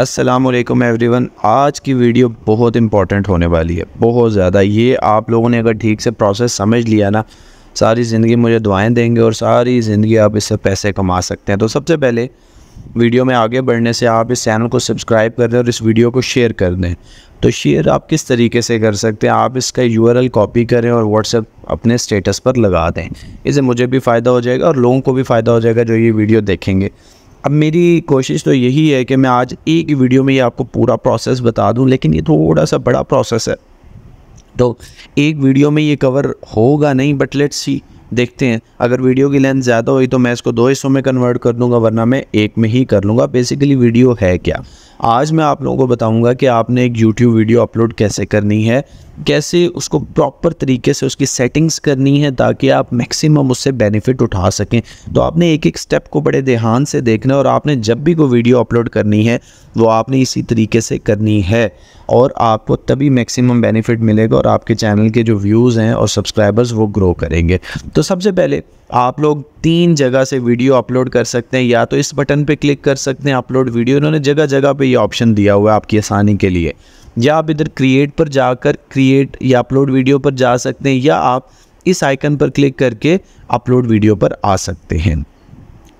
Aslam everyone आज की video बहुत इंपॉर्टेंट होने वाली है बहुत ज़्यादा ये आप लोगों ने अगर ठीक से प्रोसेस समझ लिया ना सारी ज़िंदगी मुझे दुआएं देंगे और सारी ज़िंदगी आप इससे पैसे कमा सकते हैं तो सबसे पहले वीडियो में आगे बढ़ने से आप इस चैनल को सब्सक्राइब कर दें और इस वीडियो को शेयर कर दें तो शेयर आप किस तरीके से कर सकते हैं आप इसका यू कॉपी करें और व्हाट्सएप अपने स्टेटस पर लगा दें इससे मुझे भी फ़ायदा हो जाएगा और लोगों को भी फ़ायदा हो जाएगा जो ये वीडियो देखेंगे अब मेरी कोशिश तो यही है कि मैं आज एक ही वीडियो में ये आपको पूरा प्रोसेस बता दूं लेकिन ये थोड़ा सा बड़ा प्रोसेस है तो एक वीडियो में ये कवर होगा नहीं बट लेट्स सी देखते हैं अगर वीडियो की लेंथ ज़्यादा हुई तो मैं इसको दो हिस्सों में कन्वर्ट कर लूँगा वरना मैं एक में ही कर लूँगा बेसिकली वीडियो है क्या आज मैं आप लोगों को बताऊँगा कि आपने एक यूट्यूब वीडियो अपलोड कैसे करनी है कैसे उसको प्रॉपर तरीके से उसकी सेटिंग्स करनी है ताकि आप मैक्सिमम उससे बेनिफिट उठा सकें तो आपने एक एक स्टेप को बड़े ध्यान से देखना और आपने जब भी कोई वीडियो अपलोड करनी है वो आपने इसी तरीके से करनी है और आपको तभी मैक्सिमम बेनिफिट मिलेगा और आपके चैनल के जो व्यूज़ हैं और सब्सक्राइबर्स वो ग्रो करेंगे तो सबसे पहले आप लोग तीन जगह से वीडियो अपलोड कर सकते हैं या तो इस बटन पर क्लिक कर सकते हैं अपलोड वीडियो इन्होंने जगह जगह पर ये ऑप्शन दिया हुआ है आपकी आसानी के लिए या आप इधर क्रिएट पर जाकर क्रिएट या अपलोड वीडियो पर जा सकते हैं या आप इस आइकन पर क्लिक करके अपलोड वीडियो पर आ सकते हैं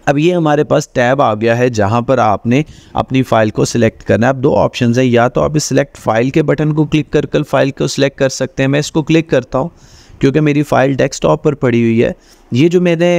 अब ये हमारे पास टैब आ गया है जहाँ पर आपने अपनी फ़ाइल को सिलेक्ट करना है अब दो ऑप्शन हैं या तो आप इस सिलेक्ट फ़ाइल के बटन को क्लिक कर कर फाइल को सिलेक्ट कर सकते हैं मैं इसको क्लिक करता हूँ क्योंकि मेरी फ़ाइल डेस्कटॉप पर पड़ी हुई है ये जो मैंने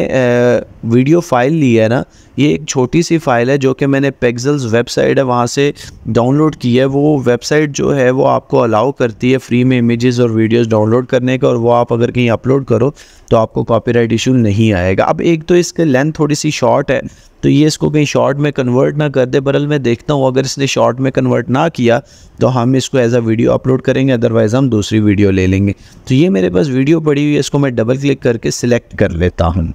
वीडियो फाइल ली है ना ये एक छोटी सी फाइल है जो कि मैंने पेगजल्स वेबसाइट है वहाँ से डाउनलोड की है वो वेबसाइट जो है वो आपको अलाउ करती है फ्री में इमेजेस और वीडियोस डाउनलोड करने का और वो आप अगर कहीं अपलोड करो तो आपको कॉपीराइट इशू नहीं आएगा अब एक तो इसके लेंथ थोड़ी सी शॉर्ट है तो ये इसको कहीं शॉर्ट में कन्वर्ट ना कर दे बरल मैं देखता हूँ अगर इसने शॉर्ट में कन्वर्ट ना किया तो हम इसको एज अ वीडियो अपलोड करेंगे अदरवाइज़ हम दूसरी वीडियो ले लेंगे तो ये मेरे पास वीडियो पड़ी हुई है इसको मैं डबल क्लिक करके सिलेक्ट कर लेता हूँ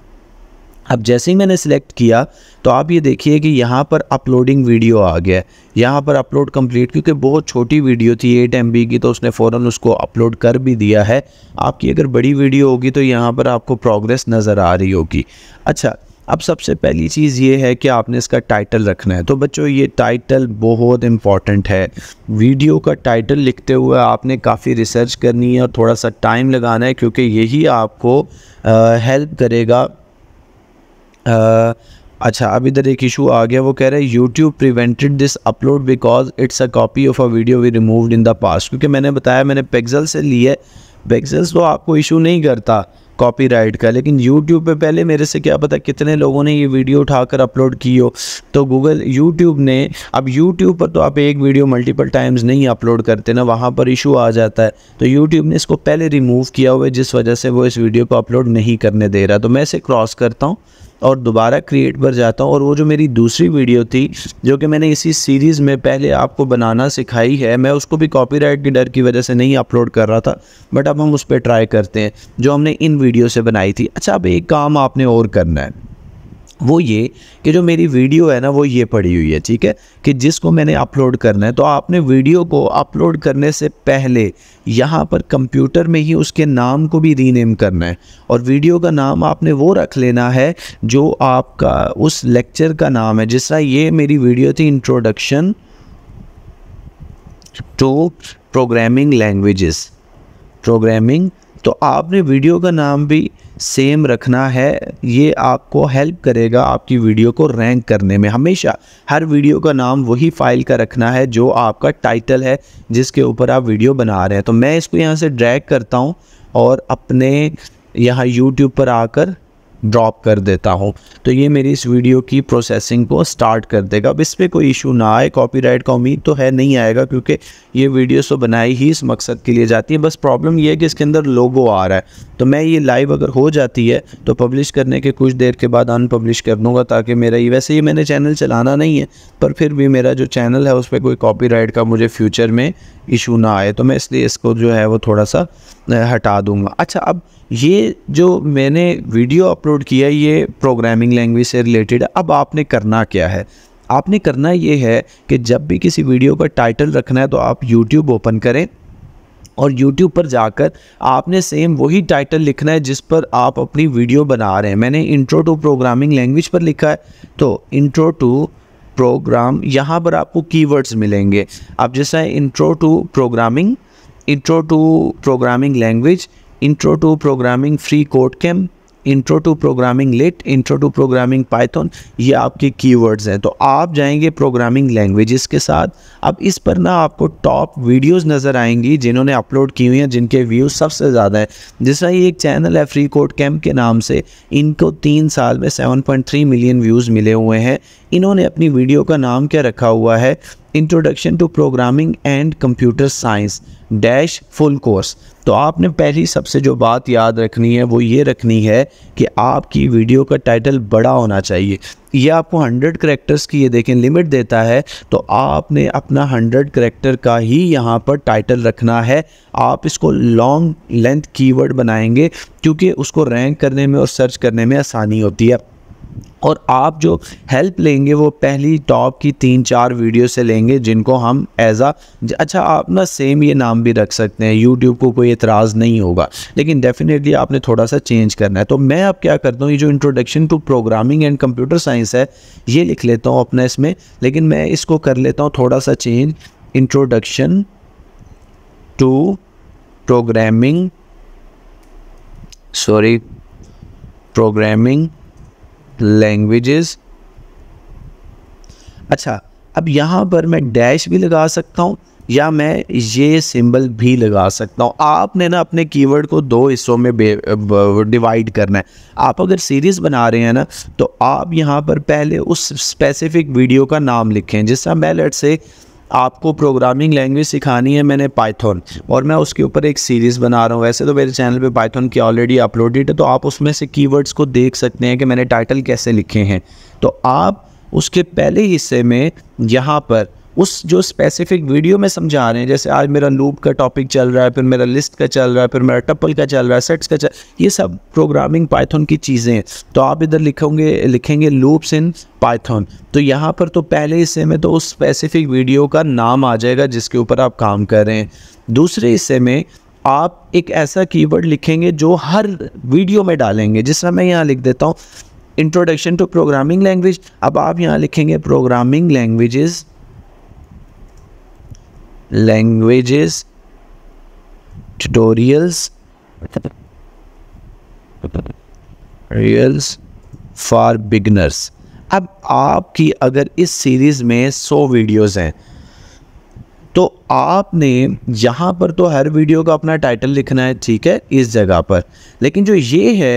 अब जैसे ही मैंने सिलेक्ट किया तो आप ये देखिए कि यहाँ पर अपलोडिंग वीडियो आ गया यहाँ पर अपलोड कंप्लीट क्योंकि बहुत छोटी वीडियो थी एट एम की तो उसने फ़ौर उसको अपलोड कर भी दिया है आपकी अगर बड़ी वीडियो होगी तो यहाँ पर आपको प्रोग्रेस नज़र आ रही होगी अच्छा अब सबसे पहली चीज़ ये है कि आपने इसका टाइटल रखना है तो बच्चों ये टाइटल बहुत इम्पॉर्टेंट है वीडियो का टाइटल लिखते हुए आपने काफ़ी रिसर्च करनी है और थोड़ा सा टाइम लगाना है क्योंकि यही आपको हेल्प करेगा आ, अच्छा अब इधर एक इशू आ गया वो कह रहे हैं YouTube prevented this upload because it's a copy of a video we removed in the past क्योंकि मैंने बताया मैंने पेगजल से ली है पिक्सल्स तो आपको इशू नहीं करता कॉपीराइट का लेकिन यूट्यूब पे पहले मेरे से क्या पता कितने लोगों ने ये वीडियो उठाकर अपलोड की हो तो गूगल यूट्यूब ने अब यूट्यूब पर तो आप एक वीडियो मल्टीपल टाइम्स नहीं अपलोड करते ना वहाँ पर इशू आ जाता है तो यूट्यूब ने इसको पहले रिमूव किया हुआ है जिस वजह से वो इस वीडियो को अपलोड नहीं करने दे रहा तो मैं इसे क्रॉस करता हूँ और दोबारा क्रिएट पर जाता हूँ और वो जो मेरी दूसरी वीडियो थी जो कि मैंने इसी सीरीज़ में पहले आपको बनाना सिखाई है मैं उसको भी कॉपीराइट के डर की वजह से नहीं अपलोड कर रहा था बट अब हम उस पर ट्राई करते हैं जो हमने इन वीडियो से बनाई थी अच्छा अब एक काम आपने और करना है वो ये कि जो मेरी वीडियो है ना वो ये पड़ी हुई है ठीक है कि जिसको मैंने अपलोड करना है तो आपने वीडियो को अपलोड करने से पहले यहाँ पर कंप्यूटर में ही उसके नाम को भी रीनेम करना है और वीडियो का नाम आपने वो रख लेना है जो आपका उस लेक्चर का नाम है जिस तरह ये मेरी वीडियो थी introduction to programming language programming तो आपने वीडियो का नाम भी सेम रखना है ये आपको हेल्प करेगा आपकी वीडियो को रैंक करने में हमेशा हर वीडियो का नाम वही फाइल का रखना है जो आपका टाइटल है जिसके ऊपर आप वीडियो बना रहे हैं तो मैं इसको यहाँ से ड्रैग करता हूँ और अपने यहाँ यूट्यूब पर आकर ड्रॉप कर देता हूँ तो ये मेरी इस वीडियो की प्रोसेसिंग को स्टार्ट कर देगा अब इस पर कोई इशू ना आए कॉपीराइट का उम्मीद तो है नहीं आएगा क्योंकि ये वीडियोस तो बनाई ही इस मकसद के लिए जाती है बस प्रॉब्लम ये है कि इसके अंदर लोगो आ रहा है तो मैं ये लाइव अगर हो जाती है तो पब्लिश करने के कुछ देर के बाद अनपब्लिश कर दूँगा ताकि मेरा ये वैसे ही मैंने चैनल चलाना नहीं है पर फिर भी मेरा जो चैनल है उस पर कोई कॉपी का मुझे फ्यूचर में इशू ना आए तो मैं इसलिए इसको जो है वो थोड़ा सा हटा दूंगा अच्छा अब ये जो मैंने वीडियो अपलोड किया ये प्रोग्रामिंग लैंग्वेज से रिलेटेड अब आपने करना क्या है आपने करना ये है कि जब भी किसी वीडियो का टाइटल रखना है तो आप यूट्यूब ओपन करें और YouTube पर जाकर आपने सेम वही टाइटल लिखना है जिस पर आप अपनी वीडियो बना रहे हैं मैंने इंट्रो टू प्रोग्रामिंग लैंग्वेज पर लिखा है तो इंट्रो टू प्रोग्राम यहाँ पर आपको कीवर्ड्स मिलेंगे अब जैसा intro to programming intro to programming language intro to programming free code camp intro to programming lit intro to programming python ये आपके कीवर्ड्स हैं तो आप जाएंगे प्रोग्रामिंग लैंग्वेजेस के साथ अब इस पर ना आपको टॉप वीडियोस नज़र आएंगी जिन्होंने अपलोड की हुई हैं जिनके व्यूज सबसे ज़्यादा हैं जैसा ये एक चैनल है फ्री कोड कैम्प के नाम से इनको तीन साल में सेवन मिलियन व्यूज़ मिले हुए हैं इन्होंने अपनी वीडियो का नाम क्या रखा हुआ है introduction to programming and computer science dash full course तो आपने पहली सबसे जो बात याद रखनी है वो ये रखनी है कि आपकी वीडियो का टाइटल बड़ा होना चाहिए ये आपको 100 करेक्टर्स की ये देखें लिमिट देता है तो आपने अपना 100 करेक्टर का ही यहाँ पर टाइटल रखना है आप इसको लॉन्ग लेंथ कीवर्ड बनाएंगे क्योंकि उसको रैंक करने में और सर्च करने में आसानी होती है और आप जो हेल्प लेंगे वो पहली टॉप की तीन चार वीडियो से लेंगे जिनको हम एज आ अच्छा आप ना सेम ये नाम भी रख सकते हैं यूट्यूब को कोई एतराज़ नहीं होगा लेकिन डेफिनेटली आपने थोड़ा सा चेंज करना है तो मैं अब क्या करता हूँ ये जो introduction to programming and computer science है ये लिख लेता हूँ अपना इसमें लेकिन मैं इसको कर लेता हूँ थोड़ा सा change introduction to programming sorry programming languages अच्छा अब यहाँ पर मैं डैश भी लगा सकता हूँ या मैं ये सिंबल भी लगा सकता हूँ आपने ना अपने कीवर्ड को दो हिस्सों में डिवाइड करना है आप अगर सीरीज़ बना रहे हैं ना तो आप यहाँ पर पहले उस स्पेसिफिक वीडियो का नाम लिखें जिस तरह मैं लट से आपको प्रोग्रामिंग लैंग्वेज सिखानी है मैंने पाइथन और मैं उसके ऊपर एक सीरीज़ बना रहा हूँ वैसे तो मेरे चैनल पे पाइथन की ऑलरेडी अपलोडेड है तो आप उसमें से कीवर्ड्स को देख सकते हैं कि मैंने टाइटल कैसे लिखे हैं तो आप उसके पहले हिस्से में यहाँ पर उस जो स्पेसिफिक वीडियो में समझा रहे हैं जैसे आज मेरा लूप का टॉपिक चल रहा है फिर मेरा लिस्ट का चल रहा है फिर मेरा टप्पल का चल रहा है सेट्स का चल ये सब प्रोग्रामिंग पाइथन की चीज़ें हैं तो आप इधर लिखोगे लिखेंगे लूप्स इन पाइथन तो यहाँ पर तो पहले हिस्से में तो उस स्पेसिफिक वीडियो का नाम आ जाएगा जिसके ऊपर आप काम कर रहे हैं दूसरे हिस्से में आप एक ऐसा कीवर्ड लिखेंगे जो हर वीडियो में डालेंगे जिस तरह मैं यहाँ लिख देता हूँ इंट्रोडक्शन टू प्रोग्रामिंग लैंग्वेज अब आप यहाँ लिखेंगे programming languages languages tutorials reels for beginners अब आपकी अगर इस सीरीज़ में 100 वीडियोस हैं तो आपने यहाँ पर तो हर वीडियो का अपना टाइटल लिखना है ठीक है इस जगह पर लेकिन जो ये है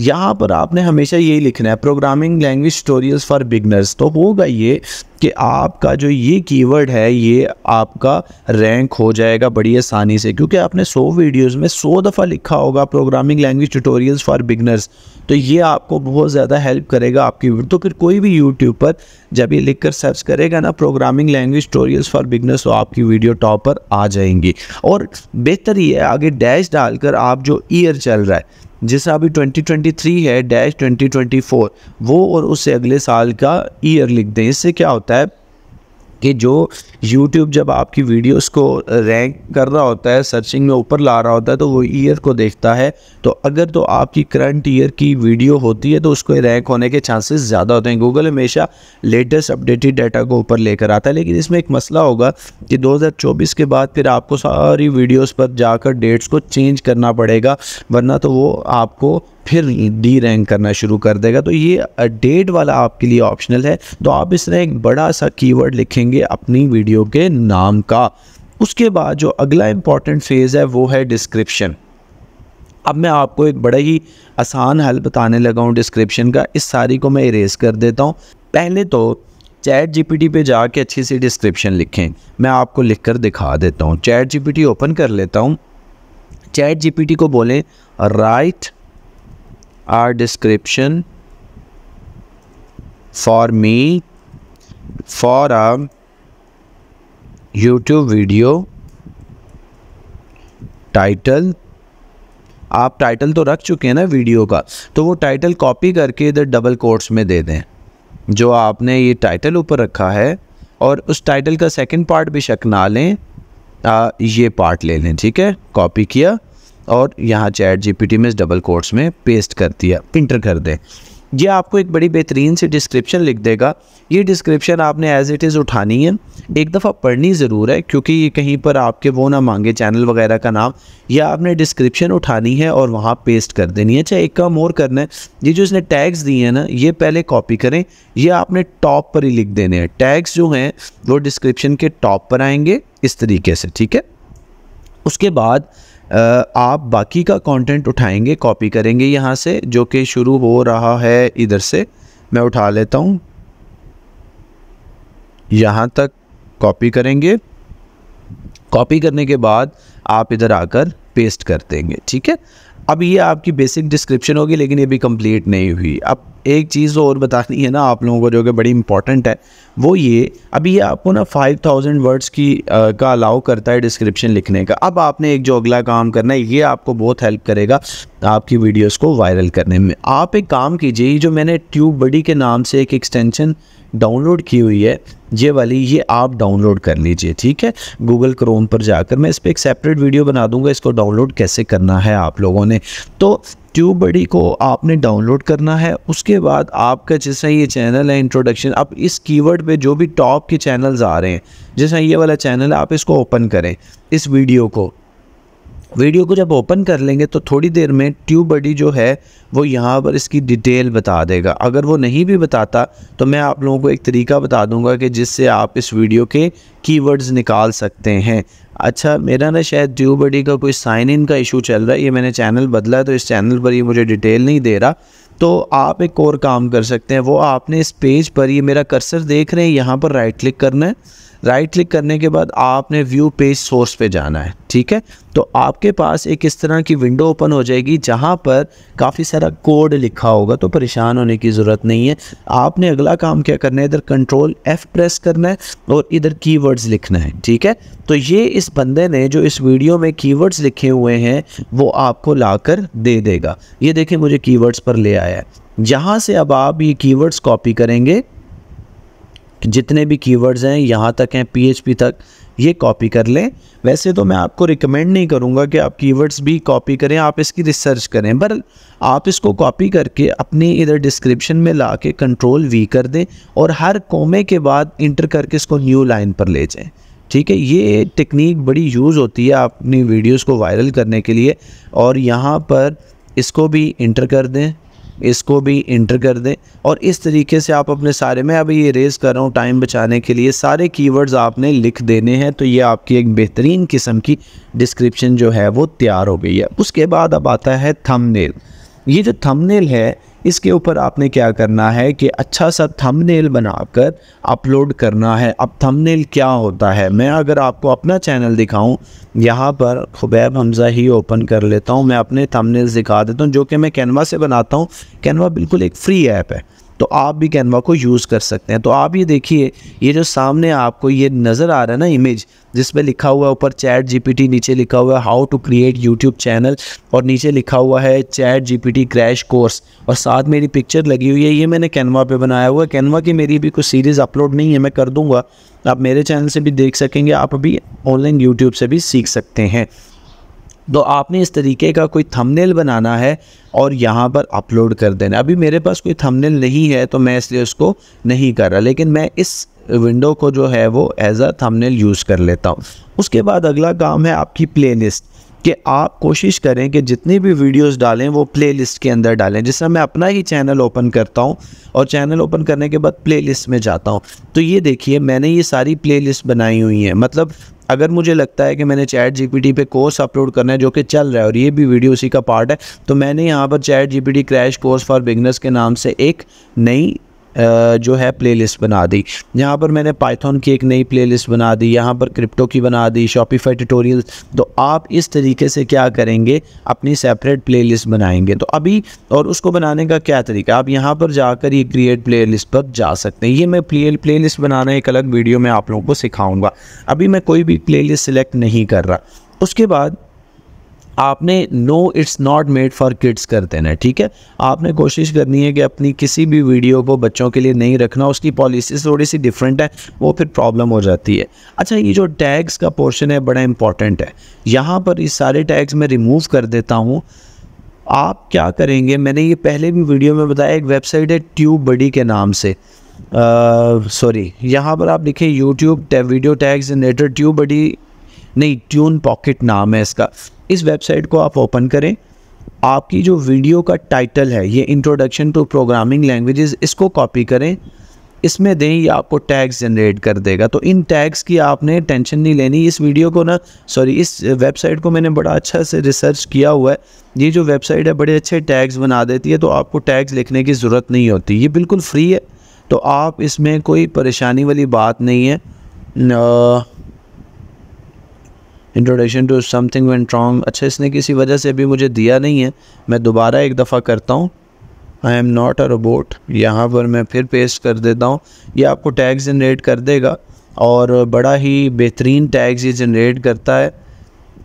यहाँ पर आपने हमेशा यही लिखना है programming language tutorials for beginners तो होगा ये कि आपका जो ये कीवर्ड है ये आपका रैंक हो जाएगा बड़ी आसानी से क्योंकि आपने 100 वीडियोस में 100 दफ़ा लिखा होगा programming language tutorials for beginners तो ये आपको बहुत ज़्यादा हेल्प करेगा आपकी तो फिर कोई भी यूट्यूब पर जब ये लिख कर सर्च करेगा ना programming language tutorials for beginners तो आपकी वीडियो टॉप पर आ जाएंगी और बेहतर ये आगे डैश डालकर आप जो ईयर चल रहा है जैसे अभी 2023 है डैश 2024 वो और उससे अगले साल का ईयर लिख दें इससे क्या होता है कि जो YouTube जब आपकी वीडियोस को रैंक कर रहा होता है सर्चिंग में ऊपर ला रहा होता है तो वो ईयर को देखता है तो अगर तो आपकी करंट ईयर की वीडियो होती है तो उसको रैंक होने के चांसेस ज़्यादा होते हैं गूगल हमेशा लेटेस्ट अपडेटेड डाटा को ऊपर लेकर आता है लेकिन इसमें एक मसला होगा कि 2024 के बाद फिर आपको सारी वीडियोज़ पर जाकर डेट्स को चेंज करना पड़ेगा वरना तो वो आपको फिर डी रैंक करना शुरू कर देगा तो ये डेट वाला आपके लिए ऑप्शनल है तो आप इसमें एक बड़ा सा कीवर्ड लिखेंगे अपनी वीडियो के नाम का उसके बाद जो अगला इम्पॉर्टेंट फेज़ है वो है डिस्क्रिप्शन अब मैं आपको एक बड़ा ही आसान हल बताने लगा हूँ डिस्क्रिप्शन का इस सारी को मैं इरेज कर देता हूँ पहले तो चैट जीपीटी पे जाके अच्छी सी डिस्क्रिप्शन लिखें मैं आपको लिख कर दिखा देता हूँ चैट जीपीटी ओपन कर लेता हूँ चैट जीपीटी को बोलें write our description for me for a YouTube video title आप टाइटल तो रख चुके हैं ना वीडियो का तो वो टाइटल कॉपी करके इधर डबल कोर्ट्स में दे दें जो आपने ये टाइटल ऊपर रखा है और उस टाइटल का सेकंड पार्ट भी शक ना लें आ, ये पार्ट ले लें ठीक है कॉपी किया और यहाँ चैट जीपीटी में इस डबल कोर्स में पेस्ट कर दिया प्रिंटर कर दें ये आपको एक बड़ी बेहतरीन सी डिस्क्रिप्शन लिख देगा ये डिस्क्रिप्शन आपने एज इट इज़ उठानी है एक दफ़ा पढ़नी ज़रूर है क्योंकि ये कहीं पर आपके वो ना मांगे चैनल वगैरह का नाम या आपने डिस्क्रिप्शन उठानी है और वहाँ पेस्ट कर देनी है अच्छा एक काम और करना है ये जो इसने टैग्स दिए हैं ना ये पहले कॉपी करें ये आपने टॉप पर ही लिख देने हैं टैग्स जो हैं वो डिस्क्रिप्शन के टॉप पर आएंगे इस तरीके से ठीक है उसके बाद आप बाकी का कंटेंट उठाएंगे कॉपी करेंगे यहाँ से जो कि शुरू हो रहा है इधर से मैं उठा लेता हूँ यहाँ तक कॉपी करेंगे कॉपी करने के बाद आप इधर आकर पेस्ट कर देंगे ठीक है अब ये आपकी बेसिक डिस्क्रिप्शन होगी लेकिन ये भी कंप्लीट नहीं हुई अब एक चीज़ और बतानी है ना आप लोगों को जो कि बड़ी इंपॉर्टेंट है वो ये अभी ये आपको ना फाइव थाउजेंड वर्ड्स की आ, का अलाउ करता है डिस्क्रिप्शन लिखने का अब आपने एक जो अगला काम करना है ये आपको बहुत हेल्प करेगा आपकी वीडियोस को वायरल करने में आप एक काम कीजिए जो मैंने ट्यूब बडी के नाम से एक एक्सटेंशन डाउनलोड की हुई है ये वाली ये आप डाउनलोड कर लीजिए ठीक है गूगल क्रोम पर जाकर मैं इस पर एक सेपरेट वीडियो बना दूंगा इसको डाउनलोड कैसे करना है आप लोगों ने तो ट्यूबडी को आपने डाउनलोड करना है उसके बाद आपका जैसा ये चैनल है इंट्रोडक्शन अब इस कीवर्ड पे जो भी टॉप के चैनल्स आ रहे हैं जैसा ये वाला चैनल है आप इसको ओपन करें इस वीडियो को वीडियो को जब ओपन कर लेंगे तो थोड़ी देर में ट्यूबडी जो है वो यहाँ पर इसकी डिटेल बता देगा अगर वो नहीं भी बताता तो मैं आप लोगों को एक तरीका बता दूंगा कि जिससे आप इस वीडियो के कीवर्ड्स निकाल सकते हैं अच्छा मेरा ना शायद ट्यू बडी का कोई साइन इन का इशू चल रहा है ये मैंने चैनल बदला तो इस चैनल पर ये मुझे डिटेल नहीं दे रहा तो आप एक और काम कर सकते हैं वो आपने इस पेज पर ये मेरा कर्सर देख रहे हैं यहाँ पर राइट क्लिक करना है राइट क्लिक करने के बाद आपने व्यू पेज सोर्स पे जाना है ठीक है तो आपके पास एक इस तरह की विंडो ओपन हो जाएगी जहाँ पर काफ़ी सारा कोड लिखा होगा तो परेशान होने की ज़रूरत नहीं है आपने अगला काम क्या करना है इधर कंट्रोल एफ़ प्रेस करना है और इधर कीवर्ड्स लिखना है ठीक है तो ये इस बंदे ने जो इस वीडियो में कीवर्ड्स लिखे हुए हैं वो आपको ला कर दे देगा ये देखें मुझे कीवर्ड्स पर ले आया है यहाँ से अब आप ये कीवर्ड्स कॉपी करेंगे जितने भी कीवर्ड्स हैं यहाँ तक हैं पीएचपी तक ये कॉपी कर लें वैसे तो मैं आपको रिकमेंड नहीं करूँगा कि आप कीवर्ड्स भी कॉपी करें आप इसकी रिसर्च करें पर आप इसको कॉपी करके अपने इधर डिस्क्रिप्शन में ला के कंट्रोल वी कर दें और हर कोमे के बाद इंटर करके इसको न्यू लाइन पर ले जाएँ ठीक है ये टेक्निक बड़ी यूज़ होती है अपनी वीडियोज़ को वायरल करने के लिए और यहाँ पर इसको भी इंटर कर दें इसको भी इंटर कर दें और इस तरीके से आप अपने सारे में अभी ये रेस कर रहा हूँ टाइम बचाने के लिए सारे कीवर्ड्स आपने लिख देने हैं तो ये आपकी एक बेहतरीन किस्म की डिस्क्रिप्शन जो है वो तैयार हो गई है उसके बाद अब आता है थंबनेल ये जो थंबनेल है इसके ऊपर आपने क्या करना है कि अच्छा सा थंबनेल बनाकर अपलोड करना है अब थंबनेल क्या होता है मैं अगर आपको अपना चैनल दिखाऊं यहाँ पर खुबैब हमज़ा ही ओपन कर लेता हूँ मैं अपने थंबनेल दिखा देता हूँ जो कि मैं कैनवा से बनाता हूँ कैनवा बिल्कुल एक फ्री ऐप है तो आप भी कैनवा को यूज़ कर सकते हैं तो आप ये देखिए ये जो सामने आपको ये नज़र आ रहा है ना इमेज जिसमें लिखा हुआ है ऊपर चैट जी नीचे लिखा हुआ है how to create YouTube channel और नीचे लिखा हुआ है चैट जीपीटी क्रैश कोर्स और साथ मेरी पिक्चर लगी हुई है ये मैंने कैनवा पे बनाया हुआ है कैनवा की मेरी भी कुछ सीरीज़ अपलोड नहीं है मैं कर दूंगा आप मेरे चैनल से भी देख सकेंगे आप अभी ऑनलाइन यूट्यूब से भी सीख सकते हैं तो आपने इस तरीके का कोई थंबनेल बनाना है और यहाँ पर अपलोड कर देना अभी मेरे पास कोई थंबनेल नहीं है तो मैं इसलिए उसको नहीं कर रहा लेकिन मैं इस विंडो को जो है वो एज अ थंबनेल यूज़ कर लेता हूँ उसके बाद अगला काम है आपकी प्लेलिस्ट कि आप कोशिश करें कि जितनी भी वीडियोस डालें वो प्लेलिस्ट के अंदर डालें जिस मैं अपना ही चैनल ओपन करता हूँ और चैनल ओपन करने के बाद प्लेलिस्ट में जाता हूँ तो ये देखिए मैंने ये सारी प्लेलिस्ट बनाई हुई हैं मतलब अगर मुझे लगता है कि मैंने चैट जीपीटी पे कोर्स अपलोड करना है जो कि चल रहा है और ये भी वीडियो उसी का पार्ट है तो मैंने यहाँ पर chat GPT crash course for beginners के नाम से एक नई जो है प्लेलिस्ट बना दी यहाँ पर मैंने पाइथन की एक नई प्लेलिस्ट बना दी यहाँ पर क्रिप्टो की बना दी शॉपिफाई ट्यूटोरियल तो आप इस तरीके से क्या करेंगे अपनी सेपरेट प्लेलिस्ट बनाएंगे तो अभी और उसको बनाने का क्या तरीका आप यहाँ पर जाकर ये क्रिएट लिस्ट पर जा सकते हैं ये मैं प्ले लिस्ट बनाना एक अलग वीडियो में आप लोगों को सिखाऊंगा अभी मैं कोई भी लिस्ट सिलेक्ट नहीं कर रहा उसके बाद आपने no it's not made for kids कर देना है ठीक है आपने कोशिश करनी है कि अपनी किसी भी वीडियो को बच्चों के लिए नहीं रखना उसकी पॉलिसी थोड़ी सी डिफरेंट है वो फिर प्रॉब्लम हो जाती है अच्छा ये जो टैग्स का पोर्शन है बड़ा इंपॉर्टेंट है यहाँ पर इस सारे टैग्स मैं रिमूव कर देता हूँ आप क्या करेंगे मैंने ये पहले भी वीडियो में बताया एक वेबसाइट है ट्यूब बडी के नाम से सॉरी यहाँ पर आप लिखें YouTube video in generator tube buddy नहीं ट्यून पॉकेट नाम है इसका इस वेबसाइट को आप ओपन करें आपकी जो वीडियो का टाइटल है ये इंट्रोडक्शन टू प्रोग्रामिंग लैंग्वेजेस इसको कॉपी करें इसमें दें ये आपको टैग्स जनरेट कर देगा तो इन टैग्स की आपने टेंशन नहीं लेनी इस वीडियो को ना सॉरी इस वेबसाइट को मैंने बड़ा अच्छा से रिसर्च किया हुआ है ये जो वेबसाइट है बड़े अच्छे टैग्स बना देती है तो आपको टैग्स लिखने की ज़रूरत नहीं होती ये बिल्कुल फ्री है तो आप इसमें कोई परेशानी वाली बात नहीं है introduction to something went wrong अच्छा इसने किसी वजह से भी मुझे दिया नहीं है मैं दोबारा एक दफ़ा करता हूँ I am not a robot यहाँ पर मैं फिर पेस्ट कर देता हूँ ये आपको टैग जनरेट कर देगा और बड़ा ही बेहतरीन टैग्स ये जनरेट करता है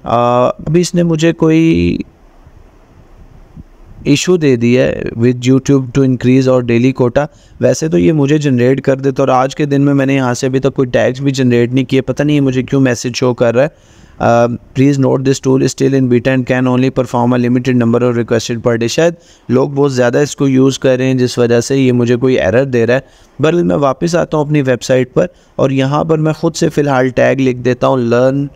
आ, अभी इसने मुझे कोई इशू दे दी है with YouTube to increase your daily quota वैसे तो ये मुझे जनरेट कर देता और आज के दिन में मैंने यहाँ से अभी तक कोई टैग्स भी जनरेट नहीं किए पता नहीं मुझे क्यों मैसेज शो कर रहा है please note this tool still in beta and can only perform a limited number of requested per day शायद लोग बहुत ज़्यादा इसको यूज़ कर रहे हैं जिस वजह से ये मुझे कोई एरर दे रहा है बल मैं वापस आता हूँ अपनी वेबसाइट पर और यहाँ पर मैं ख़ुद से फ़िलहाल टैग लिख देता हूँ लर्न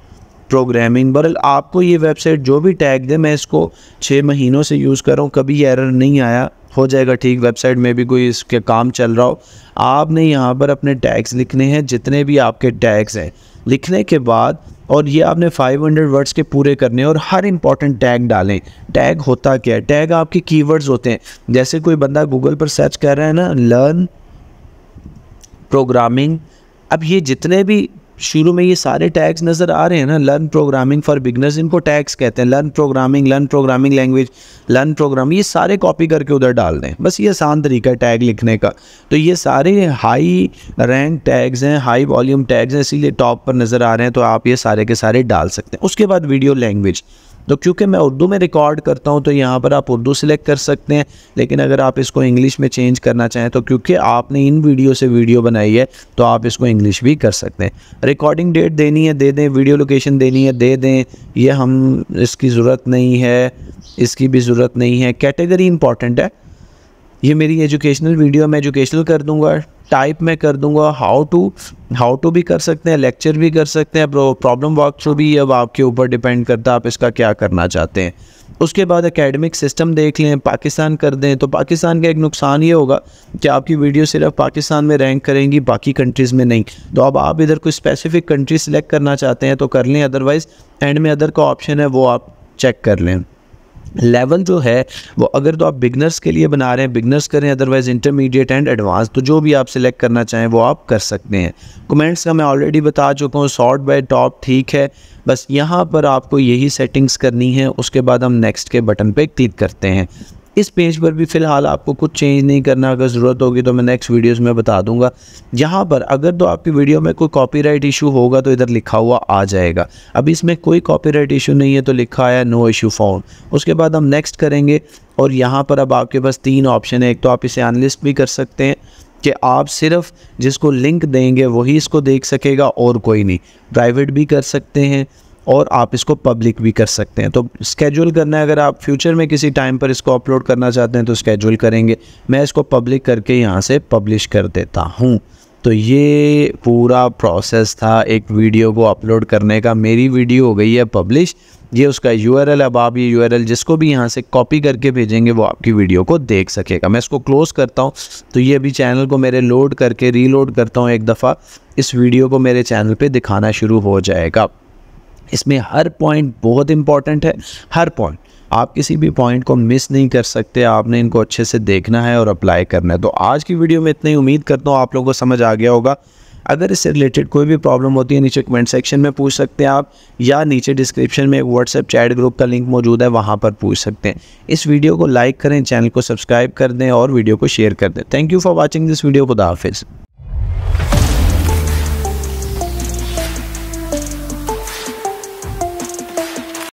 प्रोग्रामिंग बरल आपको ये वेबसाइट जो भी टैग दे मैं इसको छः महीनों से यूज़ कर रहा हूँ कभी एरर नहीं आया हो जाएगा ठीक वेबसाइट में भी कोई इसके काम चल रहा हो आपने यहाँ पर अपने टैग्स लिखने हैं जितने भी आपके टैग्स हैं लिखने के बाद और ये आपने 500 वर्ड्स के पूरे करने और हर इंपॉर्टेंट टैग डालें टैग होता क्या है टैग आपके कीवर्ड्स होते हैं जैसे कोई बंदा गूगल पर सर्च कर रहा है ना लर्न प्रोग्रामिंग अब ये जितने भी शुरू में ये सारे टैग्स नज़र आ रहे हैं ना लर्न प्रोग्रामिंग फॉर बिगनर्स इनको टैग्स कहते हैं learn programming learn programming language learn program ये सारे कॉपी करके उधर डाल दें बस ये आसान तरीका है टैग लिखने का तो ये सारे हाई रैंक टैग्स हैं हाई वॉल्यूम टैग्स हैं इसीलिए टॉप पर नज़र आ रहे हैं तो आप ये सारे के सारे डाल सकते हैं उसके बाद वीडियो लैंग्वेज तो क्योंकि मैं उर्दू में रिकॉर्ड करता हूँ तो यहाँ पर आप उर्दू सेलेक्ट कर सकते हैं लेकिन अगर आप इसको इंग्लिश में चेंज करना चाहें तो क्योंकि आपने इन वीडियो से वीडियो बनाई है तो आप इसको इंग्लिश भी कर सकते हैं रिकॉर्डिंग डेट देनी है दे दें वीडियो लोकेशन देनी है दे दें यह हम इसकी ज़रूरत नहीं है इसकी भी ज़रूरत नहीं है कैटेगरी इंपॉर्टेंट है ये मेरी एजुकेशनल वीडियो मैं एजुकेशनल कर दूंगा टाइप में कर दूंगा हाउ टू हाउ टू भी कर सकते हैं लेक्चर भी कर सकते हैं प्रॉब्लम वर्क थ्रू भी अब आपके ऊपर डिपेंड करता है आप इसका क्या करना चाहते हैं उसके बाद एकेडमिक सिस्टम देख लें पाकिस्तान कर दें तो पाकिस्तान का एक नुकसान ये होगा कि आपकी वीडियो सिर्फ पाकिस्तान में रैंक करेंगी बाकी कंट्रीज़ में नहीं तो अब आप इधर कोई स्पेसिफिक कंट्री सिलेक्ट करना चाहते हैं तो कर लें अदरवाइज़ एंड में अदर का ऑप्शन है वो आप चेक कर लें लेवल जो है वो अगर तो आप बिगनर्स के लिए बना रहे हैं बिगनर्स करें अदरवाइज़ इंटरमीडिएट एंड एडवांस तो जो भी आप सिलेक्ट करना चाहें वो आप कर सकते हैं कमेंट्स का मैं ऑलरेडी बता चुका हूँ शॉर्ट बाय टॉप ठीक है बस यहाँ पर आपको यही सेटिंग्स करनी है उसके बाद हम नेक्स्ट के बटन पे क्लिक करते हैं इस पेज पर भी फ़िलहाल आपको कुछ चेंज नहीं करना अगर ज़रूरत होगी तो मैं नेक्स्ट वीडियोस में बता दूंगा यहाँ पर अगर तो आपकी वीडियो में कोई कॉपीराइट इशू होगा तो इधर लिखा हुआ आ जाएगा अब इसमें कोई कॉपीराइट इशू नहीं है तो लिखा आया नो इशू फॉर्म उसके बाद हम नेक्स्ट करेंगे और यहाँ पर अब आपके पास तीन ऑप्शन है एक तो आप इसे अनलिस्ट भी कर सकते हैं कि आप सिर्फ जिसको लिंक देंगे वही इसको देख सकेगा और कोई नहीं प्राइवेट भी कर सकते हैं और आप इसको पब्लिक भी कर सकते हैं तो स्केड्यूल करना है अगर आप फ्यूचर में किसी टाइम पर इसको अपलोड करना चाहते हैं तो स्केड्यूल करेंगे मैं इसको पब्लिक करके यहाँ से पब्लिश कर देता हूँ तो ये पूरा प्रोसेस था एक वीडियो को अपलोड करने का मेरी वीडियो हो गई है पब्लिश ये उसका यू अब आप ये यू जिसको भी यहाँ से कॉपी करके भेजेंगे वो आपकी वीडियो को देख सकेगा मैं इसको क्लोज़ करता हूँ तो ये अभी चैनल को मेरे लोड करके रीलोड करता हूँ एक दफ़ा इस वीडियो को मेरे चैनल पे दिखाना शुरू हो जाएगा इसमें हर पॉइंट बहुत इंपॉर्टेंट है हर पॉइंट आप किसी भी पॉइंट को मिस नहीं कर सकते आपने इनको अच्छे से देखना है और अप्लाई करना है तो आज की वीडियो में इतनी उम्मीद करता हूँ आप लोगों को समझ आ गया होगा अगर इससे रिलेटेड कोई भी प्रॉब्लम होती है नीचे कमेंट सेक्शन में पूछ सकते हैं आप या नीचे डिस्क्रिप्शन में एक व्हाट्सएप चैट ग्रुप का लिंक मौजूद है वहाँ पर पूछ सकते हैं इस वीडियो को लाइक करें चैनल को सब्सक्राइब कर दें और वीडियो को शेयर कर दें thank you for watching this video खुदा हाफिज़